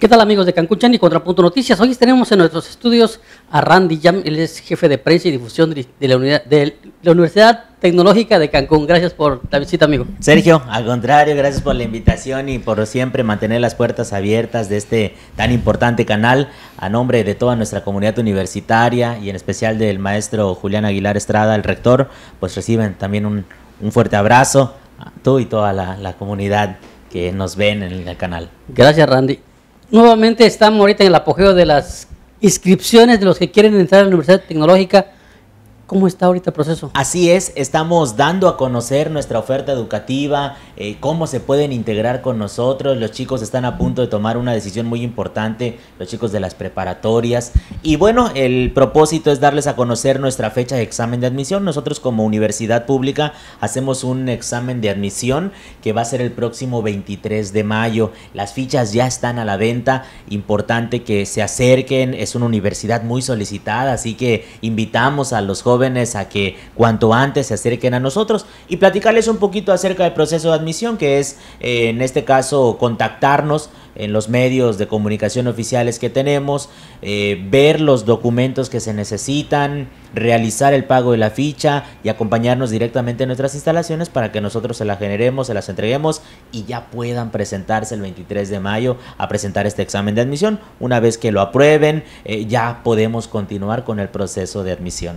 ¿Qué tal amigos de Cancún Chani y Contrapunto Noticias? Hoy tenemos en nuestros estudios a Randy Yam, él es jefe de prensa y difusión de la, Universidad Tecnológica de Cancún. Gracias por la visita, amigo. Sergio, al contrario, gracias por la invitación y por siempre mantener las puertas abiertas de este tan importante canal. A nombre de toda nuestra comunidad universitaria y en especial del maestro Julián Aguilar Estrada, el rector, pues reciben también un, fuerte abrazo a tú y toda la, la comunidad que nos ven en el canal. Gracias, Randy nuevamente estamos ahorita en el apogeo de las inscripciones de los que quieren entrar a la Universidad Tecnológica ¿Cómo está ahorita el proceso? Así es, estamos dando a conocer nuestra oferta educativa, eh, cómo se pueden integrar con nosotros. Los chicos están a punto de tomar una decisión muy importante, los chicos de las preparatorias. Y bueno, el propósito es darles a conocer nuestra fecha de examen de admisión. Nosotros como universidad pública hacemos un examen de admisión que va a ser el próximo 23 de mayo. Las fichas ya están a la venta, importante que se acerquen, es una universidad muy solicitada, así que invitamos a los jóvenes a que cuanto antes se acerquen a nosotros y platicarles un poquito acerca del proceso de admisión, que es eh, en este caso contactarnos en los medios de comunicación oficiales que tenemos, eh, ver los documentos que se necesitan, realizar el pago de la ficha y acompañarnos directamente en nuestras instalaciones para que nosotros se las generemos, se las entreguemos y ya puedan presentarse el 23 de mayo a presentar este examen de admisión. Una vez que lo aprueben, eh, ya podemos continuar con el proceso de admisión.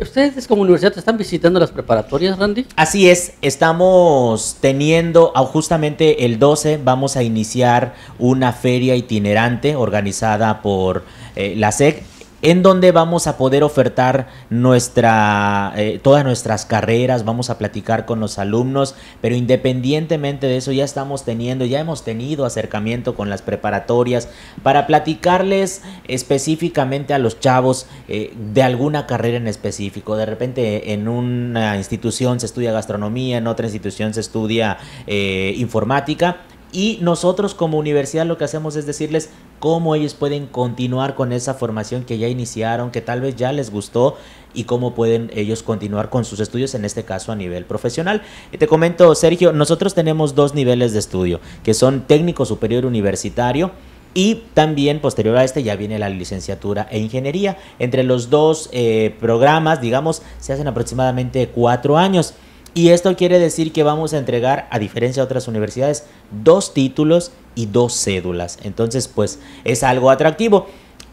¿Ustedes como universidad están visitando las preparatorias, Randy? Así es, estamos teniendo, ah, justamente el 12 vamos a iniciar una feria itinerante organizada por eh, la SEC en donde vamos a poder ofertar nuestra, eh, todas nuestras carreras, vamos a platicar con los alumnos, pero independientemente de eso ya estamos teniendo, ya hemos tenido acercamiento con las preparatorias para platicarles específicamente a los chavos eh, de alguna carrera en específico. De repente en una institución se estudia gastronomía, en otra institución se estudia eh, informática y nosotros como universidad lo que hacemos es decirles cómo ellos pueden continuar con esa formación que ya iniciaron, que tal vez ya les gustó y cómo pueden ellos continuar con sus estudios, en este caso a nivel profesional. te comento, Sergio, nosotros tenemos dos niveles de estudio, que son técnico superior universitario. Y también posterior a este ya viene la licenciatura e ingeniería. Entre los dos eh, programas, digamos, se hacen aproximadamente cuatro años. Y esto quiere decir que vamos a entregar, a diferencia de otras universidades, dos títulos y dos cédulas. Entonces, pues es algo atractivo.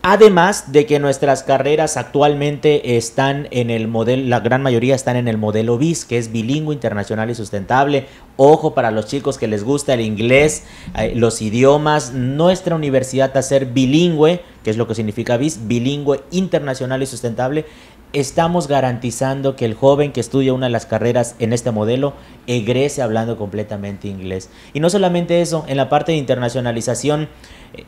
Además de que nuestras carreras actualmente están en el modelo, la gran mayoría están en el modelo BIS, que es bilingüe, internacional y sustentable. Ojo para los chicos que les gusta el inglés, eh, los idiomas. Nuestra universidad a ser bilingüe, que es lo que significa BIS, bilingüe, internacional y sustentable estamos garantizando que el joven que estudia una de las carreras en este modelo egrese hablando completamente inglés. Y no solamente eso, en la parte de internacionalización,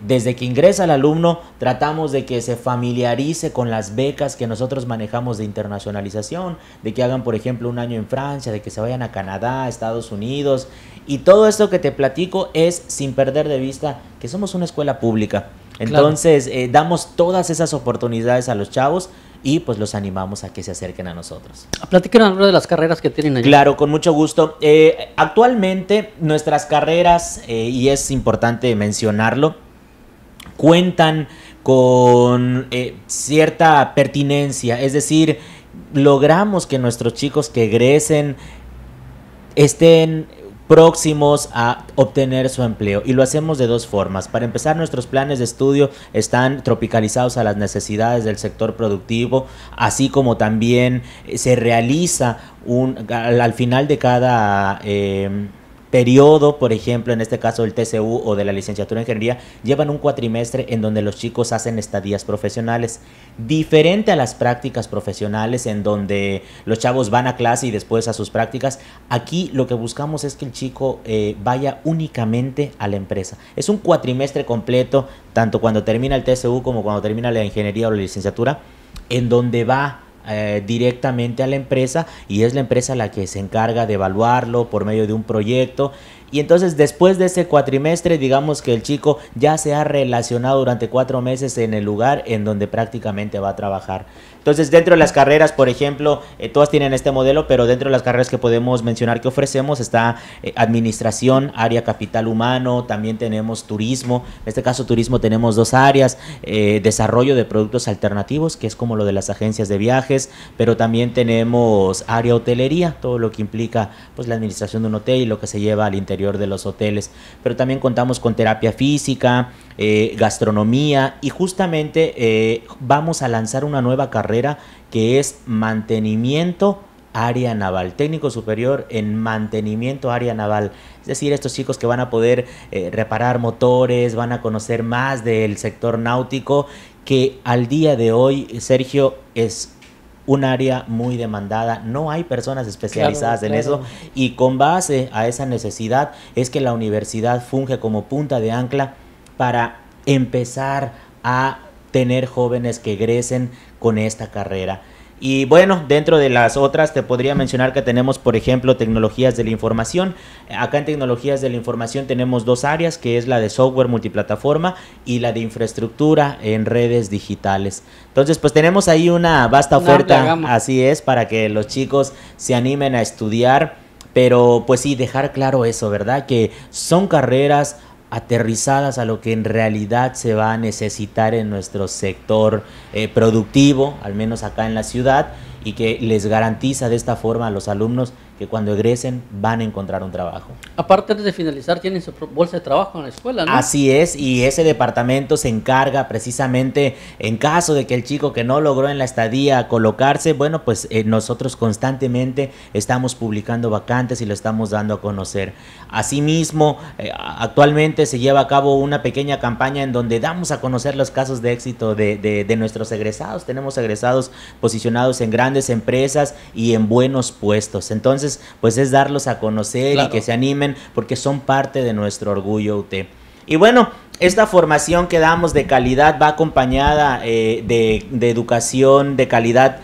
desde que ingresa el alumno, tratamos de que se familiarice con las becas que nosotros manejamos de internacionalización, de que hagan, por ejemplo, un año en Francia, de que se vayan a Canadá, Estados Unidos. Y todo esto que te platico es sin perder de vista que somos una escuela pública. Entonces, eh, damos todas esas oportunidades a los chavos y pues los animamos a que se acerquen a nosotros. Platiquen algo de las carreras que tienen allí. Claro, con mucho gusto. Eh, actualmente nuestras carreras, eh, y es importante mencionarlo, cuentan con eh, cierta pertinencia, es decir, logramos que nuestros chicos que egresen estén próximos a obtener su empleo y lo hacemos de dos formas. Para empezar, nuestros planes de estudio están tropicalizados a las necesidades del sector productivo, así como también eh, se realiza un, al, final de cada... Eh, periodo, por ejemplo, en este caso del TCU o de la licenciatura en ingeniería, llevan un cuatrimestre en donde los chicos hacen estadías profesionales, diferente a las prácticas profesionales en donde los chavos van a clase y después a sus prácticas. Aquí lo que buscamos es que el chico eh, vaya únicamente a la empresa. Es un cuatrimestre completo, tanto cuando termina el TCU como cuando termina la ingeniería o la licenciatura, en donde va eh, directamente a la empresa y es la empresa la que se encarga de evaluarlo por medio de un proyecto y entonces después de ese cuatrimestre, digamos que el chico ya se ha relacionado durante cuatro meses en el lugar en donde prácticamente va a trabajar. Entonces, dentro de las carreras, por ejemplo, eh, todas tienen este modelo, pero dentro de las carreras que podemos mencionar que ofrecemos está eh, administración, área capital humano, también tenemos turismo. En este caso, turismo tenemos dos áreas, eh, desarrollo de productos alternativos, que es como lo de las agencias de viajes, pero también tenemos área hotelería, todo lo que implica pues la administración de un hotel y lo que se lleva al interior de los hoteles. Pero también contamos con terapia física, eh, gastronomía y justamente eh, vamos a lanzar una nueva carrera que es mantenimiento área naval, técnico superior en mantenimiento área naval. Es decir, estos chicos que van a poder eh, reparar motores, van a conocer más del sector náutico, que al día de hoy, Sergio, es un área muy demandada, no hay personas especializadas en eso y con base a esa necesidad es que la universidad funge como punta de ancla para empezar a tener jóvenes que egresen con esta carrera. Y bueno, dentro de las otras te podría mencionar que tenemos, por ejemplo, tecnologías de la información. Acá en tecnologías de la información tenemos dos áreas, que es la de software multiplataforma y la de infraestructura en redes digitales. Entonces, pues tenemos ahí una vasta oferta, así es, para que los chicos se animen a estudiar. Pero pues sí, dejar claro eso, ¿verdad? Que son carreras aterrizadas a lo que en realidad se va a necesitar en nuestro sector eh, productivo, al menos acá en la ciudad, y que les garantiza de esta forma a los alumnos que cuando egresen van a encontrar un trabajo. Aparte de finalizar, tienen su bolsa de trabajo en la escuela, ¿no? Así es, y ese departamento se encarga precisamente en caso de que el chico que no logró en la estadía colocarse, bueno, pues eh, nosotros constantemente estamos publicando vacantes y lo estamos dando a conocer. Asimismo, eh, actualmente se lleva a cabo una pequeña campaña en donde damos a conocer los casos de éxito de, de nuestros egresados. Tenemos egresados posicionados en grandes empresas y en buenos puestos. Entonces, pues es darlos a conocer y que se animen porque son parte de nuestro orgullo UT. Y bueno, esta formación que damos de calidad va acompañada eh, de educación de calidad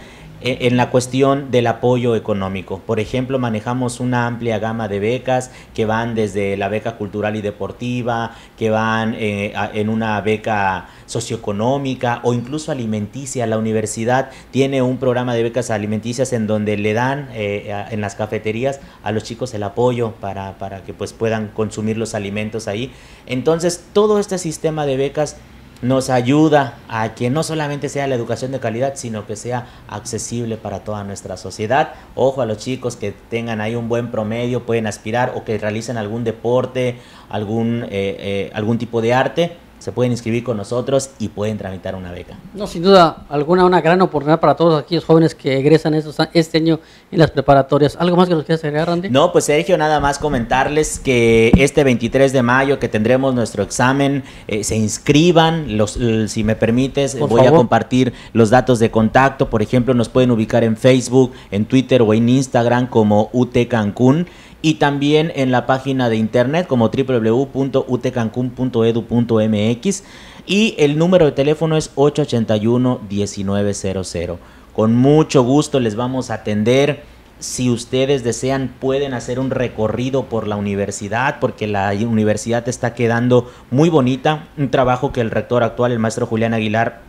eh, en la cuestión del apoyo económico. Por ejemplo, manejamos una amplia gama de becas que van desde la beca cultural y deportiva, que van eh, en una beca socioeconómica o incluso alimenticia. La universidad tiene un programa de becas alimenticias en donde le dan eh, en las cafeterías a los chicos el apoyo para, para que pues, puedan consumir los alimentos ahí. Entonces, todo este sistema de becas nos ayuda a que no solamente sea la educación de calidad, sino que sea accesible para toda nuestra sociedad. Ojo a los chicos que tengan ahí un buen promedio, pueden aspirar o que realicen algún deporte, algún, eh, eh, algún tipo de arte se pueden inscribir con nosotros y pueden tramitar una beca. No, sin duda alguna, una gran oportunidad para todos aquellos jóvenes que egresan este año en las preparatorias. ¿Algo más que nos quieras agregar, Randy? No, pues Sergio, nada más comentarles que este 23 de mayo que tendremos nuestro examen, eh, se inscriban, los, si me permites, voy a compartir los datos de contacto. Por ejemplo, nos pueden ubicar en Facebook, en Twitter o en Instagram como UT Cancún y también en la página de internet como www.utcancun.edu.mx y el número de teléfono es 881-1900. Con mucho gusto les vamos a atender. Si ustedes desean, pueden hacer un recorrido por la universidad, porque la universidad está quedando muy bonita. Un trabajo que el rector actual, el maestro Julián Aguilar,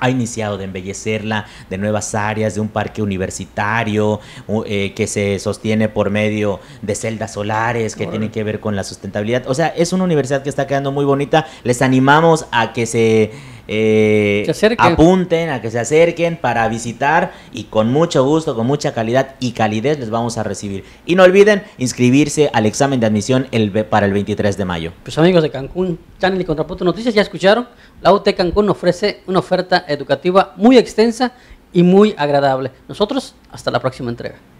ha iniciado de embellecerla de nuevas áreas, de un parque universitario eh, que se sostiene por medio de celdas solares que tienen que ver con la sustentabilidad. O sea, es una universidad que está quedando muy bonita. Les animamos a que se eh, apunten, a que se acerquen para visitar y con mucho gusto, con mucha calidad y calidez les vamos a recibir. Y no olviden inscribirse al examen de admisión para el 23 de mayo. Pues amigos de Cancún, Channel y Contrapunto Noticias, ya escucharon, la UT Cancún ofrece una oferta educativa muy extensa y muy agradable. Nosotros, hasta la próxima entrega.